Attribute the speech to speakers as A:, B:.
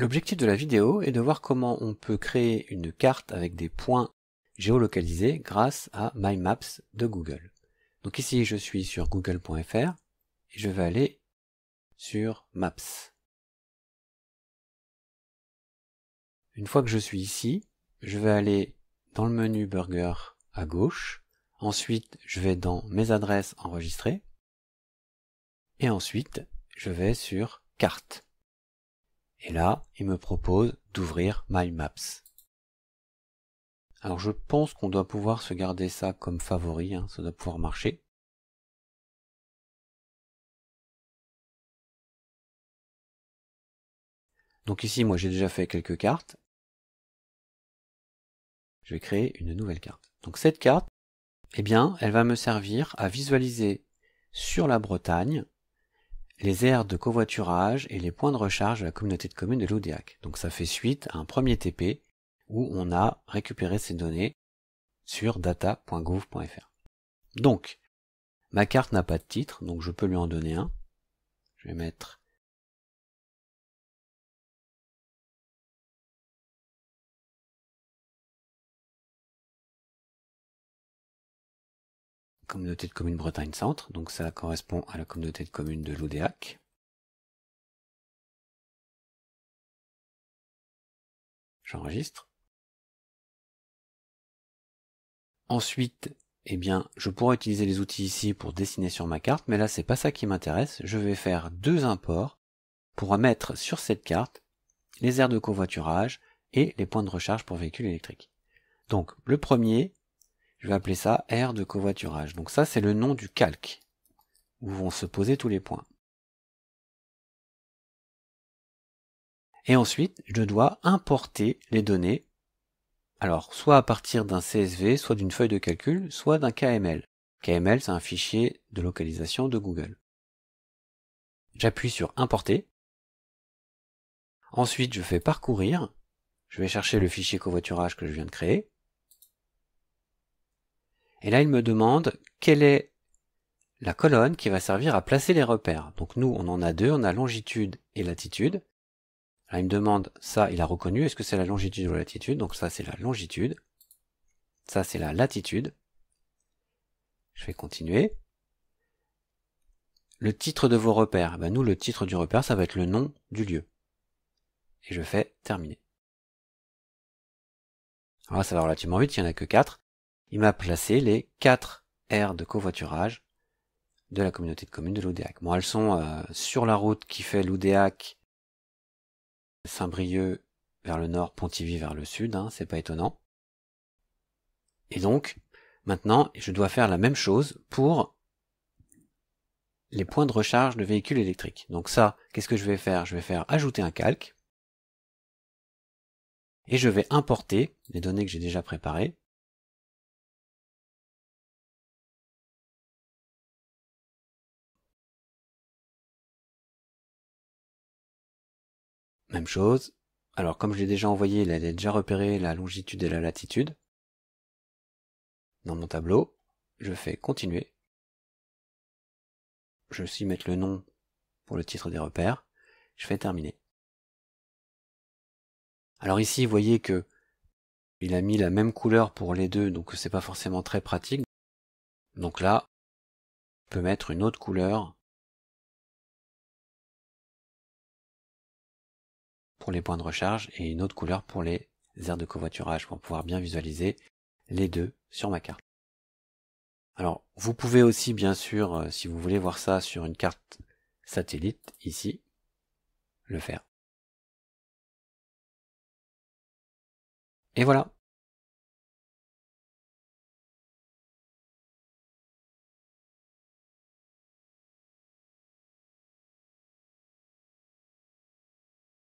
A: L'objectif de la vidéo est de voir comment on peut créer une carte avec des points géolocalisés grâce à My Maps de Google. Donc ici, je suis sur google.fr et je vais aller sur
B: Maps. Une fois que je suis
A: ici, je vais aller dans le menu Burger à gauche. Ensuite, je vais dans Mes adresses enregistrées. Et ensuite, je vais sur Carte. Et là, il me propose d'ouvrir My Maps. Alors je pense qu'on doit pouvoir se garder ça comme favori, hein, ça doit
C: pouvoir marcher. Donc ici, moi j'ai déjà fait quelques cartes.
A: Je vais créer une nouvelle carte. Donc cette carte, eh bien, elle va me servir à visualiser sur la Bretagne les aires de covoiturage et les points de recharge de la communauté de communes de l'Oudéac. Donc ça fait suite à un premier TP où on a récupéré ces données sur data.gouv.fr. Donc, ma carte n'a pas de titre, donc je peux lui en donner un. Je vais mettre
C: communauté de communes Bretagne Centre, donc ça correspond à la communauté de communes de l'Oudéac. J'enregistre.
A: Ensuite, eh bien, je pourrais utiliser les outils ici pour dessiner sur ma carte, mais là c'est pas ça qui m'intéresse. Je vais faire deux imports pour mettre sur cette carte les aires de covoiturage et les points de recharge pour véhicules électriques. Donc le premier, je vais appeler ça R de covoiturage. Donc ça, c'est le nom du calque où vont se poser tous les points. Et ensuite, je dois importer les données, alors soit à partir d'un CSV, soit d'une feuille de calcul, soit d'un KML. KML, c'est un fichier de localisation de Google. J'appuie sur Importer. Ensuite, je fais parcourir. Je vais chercher le fichier covoiturage que je viens de créer. Et là, il me demande quelle est la colonne qui va servir à placer les repères. Donc nous, on en a deux, on a longitude et latitude. Là, il me demande, ça, il a reconnu, est-ce que c'est la longitude ou la latitude Donc ça, c'est la longitude. Ça, c'est la latitude. Je vais continuer. Le titre de vos repères. Eh ben, nous, le titre du repère, ça va être le nom du lieu. Et je fais terminer. Alors ah, ça va relativement vite, il n'y en a que quatre il m'a placé les quatre aires de covoiturage de la communauté de communes de l'Oudéac. Bon, elles sont euh, sur la route qui fait l'Oudéac, Saint-Brieuc vers le nord, Pontivy vers le sud, hein, c'est pas étonnant. Et donc, maintenant, je dois faire la même chose pour les points de recharge de véhicules électriques. Donc ça, qu'est-ce que je vais faire Je vais faire ajouter un calque. Et je vais
C: importer les données que j'ai déjà préparées
B: Même chose. Alors comme je l'ai déjà envoyé, il a déjà repéré la longitude et la latitude. Dans mon tableau, je fais continuer. Je suis mettre le nom pour le titre des repères. Je fais terminer. Alors ici, vous voyez que il a mis la même couleur pour les deux, donc c'est pas forcément très pratique. Donc là, on peut mettre une autre couleur les points de recharge et une autre couleur pour les aires de
A: covoiturage pour pouvoir bien visualiser les deux sur ma carte. Alors vous pouvez aussi bien sûr, euh, si vous voulez voir ça sur une carte satellite ici,
B: le faire.
C: Et voilà,